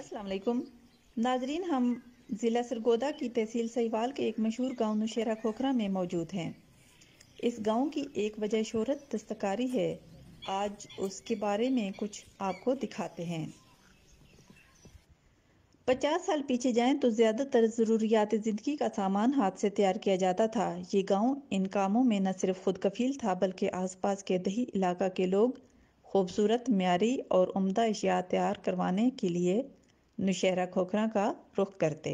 अस्सलाम वालेकुम नाजरीन हम ज़िला सरगोदा की तहसील सहीवाल के एक मशहूर गांव नुशेरा खोखरा में मौजूद हैं इस गांव की एक वजह शहरत दस्तकारी है आज उसके बारे में कुछ आपको दिखाते हैं पचास साल पीछे जाएं तो ज़्यादातर ज़रूरियात ज़िंदगी का सामान हाथ से तैयार किया जाता था ये गांव इन कामों में न सिर्फ खुद कफील था बल्कि आसपास के दही इलाका के लोग खूबसूरत म्यारी और उम्दा अशिया तैयार करवाने के लिए नुशहरा खोखरा का रुख करते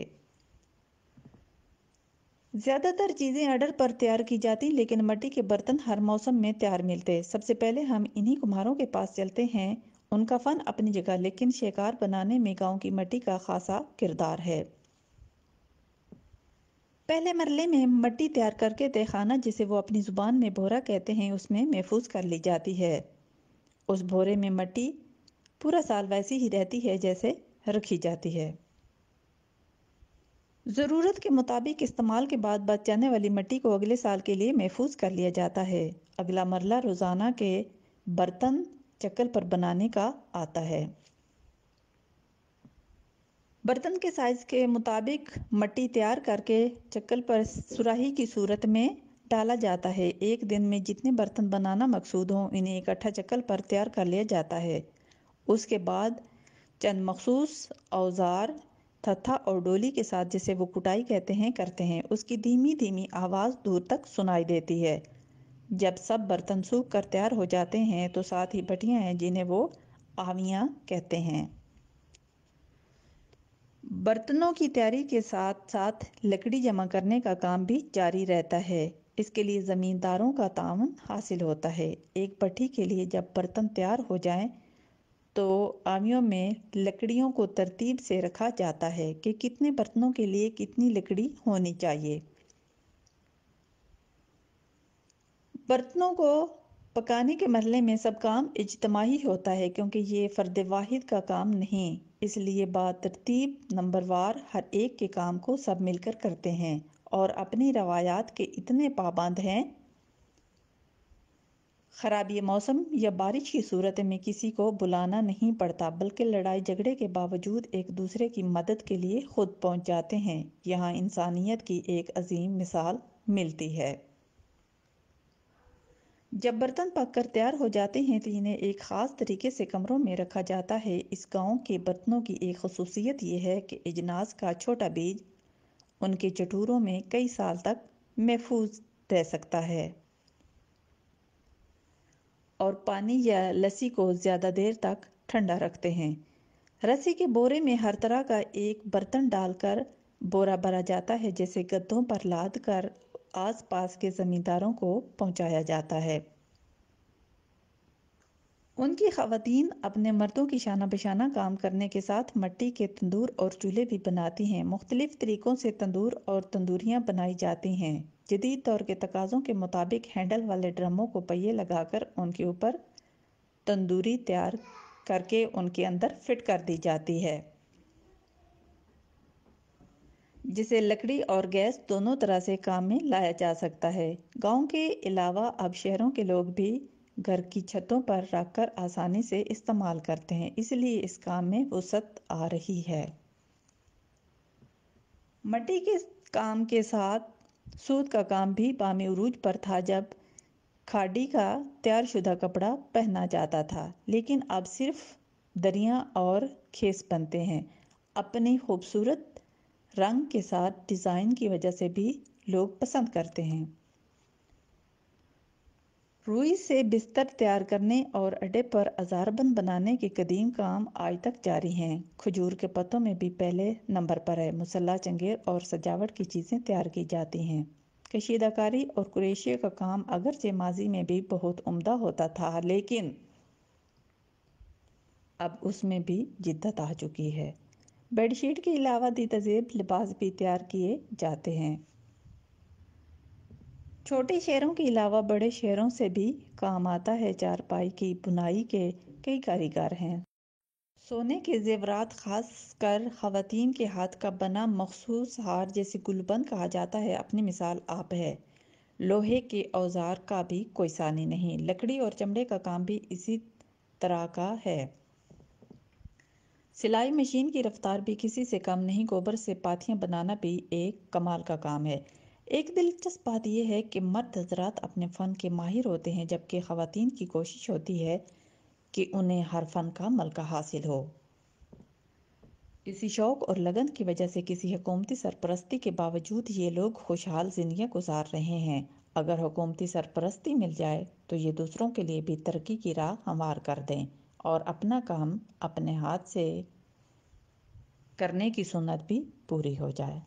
ज़्यादातर चीज़ें अर्डर पर तैयार की जाती लेकिन मट्टी के बर्तन हर मौसम में तैयार मिलते सबसे पहले हम इन्हीं कुम्हारों के पास चलते हैं उनका फ़न अपनी जगह लेकिन शिकार बनाने में गांव की मट्टी का खासा किरदार है पहले मरले में मट्टी तैयार करके तहखाना जिसे वो अपनी ज़ुबान में भोरा कहते हैं उसमें महफूज कर ली जाती है उस भोरे में मट्टी पूरा साल वैसी ही रहती है जैसे रखी जाती है ज़रूरत के मुताबिक इस्तेमाल के बाद बच जाने वाली मिट्टी को अगले साल के लिए महफूज कर लिया जाता है अगला मरला रोज़ाना के बर्तन चक्कर पर बनाने का आता है बर्तन के साइज़ के मुताबिक मट्टी तैयार करके चक्कर पर सुराही की सूरत में डाला जाता है एक दिन में जितने बर्तन बनाना मकसूद हों इन्हें इकट्ठा अच्छा चक्कर पर तैयार कर लिया जाता है उसके बाद चंद मखसूस औजार थथा और डोली के साथ जिसे वो कुटाई कहते हैं करते हैं उसकी धीमी धीमी आवाज़ दूर तक सुनाई देती है जब सब बर्तन सूख कर तैयार हो जाते हैं तो साथ ही भटियाँ हैं जिन्हें वो आवियाँ कहते हैं बर्तनों की तैयारी के साथ साथ लकड़ी जमा करने का काम भी जारी रहता है इसके लिए ज़मींदारों का तावन हासिल होता है एक भट्टी के लिए जब बर्तन तैयार हो जाएं तो आमियों में लकड़ियों को तरतीब से रखा जाता है कि कितने बर्तनों के लिए कितनी लकड़ी होनी चाहिए बर्तनों को पकाने के मरले में सब काम इजतमाही होता है क्योंकि ये फ़र्द वाहिद का काम नहीं इसलिए बात तरतीब नंबरवार हर एक के काम को सब मिलकर करते हैं और अपनी रवायात के इतने पाबंद हैं खराबी मौसम या बारिश की सूरत में किसी को बुलाना नहीं पड़ता बल्कि लड़ाई झगड़े के बावजूद एक दूसरे की मदद के लिए खुद पहुंच जाते हैं यहाँ इंसानियत की एक अजीम मिसाल मिलती है जब बर्तन पककर तैयार हो जाते हैं तो इन्हें एक ख़ास तरीके से कमरों में रखा जाता है इस गांव के बर्तनों की एक खसूसियत यह है कि अजनास का छोटा बीज उनके चटूरों में कई साल तक महफूज रह सकता है और पानी या लस्सी को ज़्यादा देर तक ठंडा रखते हैं रस्सी के बोरे में हर तरह का एक बर्तन डालकर बोरा भरा जाता है जैसे गद्दों पर लाद कर आस पास के ज़मींदारों को पहुंचाया जाता है उनकी खातन अपने मर्दों की शाना बशाना काम करने के साथ मट्टी के तंदूर और चूल्हे भी बनाती हैं मुख्तलिफ़ तरीक़ों से तंदूर और तंदूरियाँ बनाई जाती हैं जदीद दौर के तकाज़ों के मुताबिक हैंडल वाले ड्रमों को पहिए लगाकर उनके ऊपर तंदूरी तैयार करके उनके अंदर फिट कर दी जाती है जिसे लकड़ी और गैस दोनों तरह से काम में लाया जा सकता है गांव के अलावा अब शहरों के लोग भी घर की छतों पर रखकर आसानी से इस्तेमाल करते हैं इसलिए इस काम में वसत आ रही है मट्टी के काम के साथ सूत का काम भी बामी उरूज पर था जब खाडी का शुदा कपड़ा पहना जाता था लेकिन अब सिर्फ दरिया और खेस बनते हैं अपने खूबसूरत रंग के साथ डिज़ाइन की वजह से भी लोग पसंद करते हैं रुई से बिस्तर तैयार करने और अड्डे पर अजारबंद बनाने के कदीम काम आज तक जारी हैं खजूर के पत्तों में भी पहले नंबर पर है मुसल्ला चंगेर और सजावट की चीज़ें तैयार की जाती हैं कशीदाकारी और क्रेशिया का काम अगरचे माजी में भी बहुत उम्दा होता था लेकिन अब उसमें भी जिद्दत आ चुकी है बेडशीट के अलावा दी तजेब लिबास भी तैयार किए जाते हैं छोटे शहरों के अलावा बड़े शहरों से भी काम आता है चारपाई की बुनाई के कई कारीगर हैं सोने के जेवरात खास कर खातन के हाथ का बना मखसूस हार जैसे गुलबंद कहा जाता है अपनी मिसाल आप है लोहे के औजार का भी कोई सानी नहीं लकड़ी और चमड़े का काम भी इसी तरह का है सिलाई मशीन की रफ्तार भी किसी से कम नहीं गोबर से पाथियाँ बनाना भी एक कमाल का काम है एक दिलचस्प बात यह है कि मर्द हजरात अपने फ़न के माहिर होते हैं जबकि ख़वान की कोशिश होती है कि उन्हें हर फ़न का मलका हासिल हो इसी शौक़ और लगन की वजह से किसी हकूमती सरपरस्ती के बावजूद ये लोग खुशहाल जिंदगी गुजार रहे हैं अगर हुकूमती सरपरस्ती मिल जाए तो ये दूसरों के लिए भी तरक्की की राह हमवार कर दें और अपना काम अपने हाथ से करने की सुनत भी पूरी हो जाए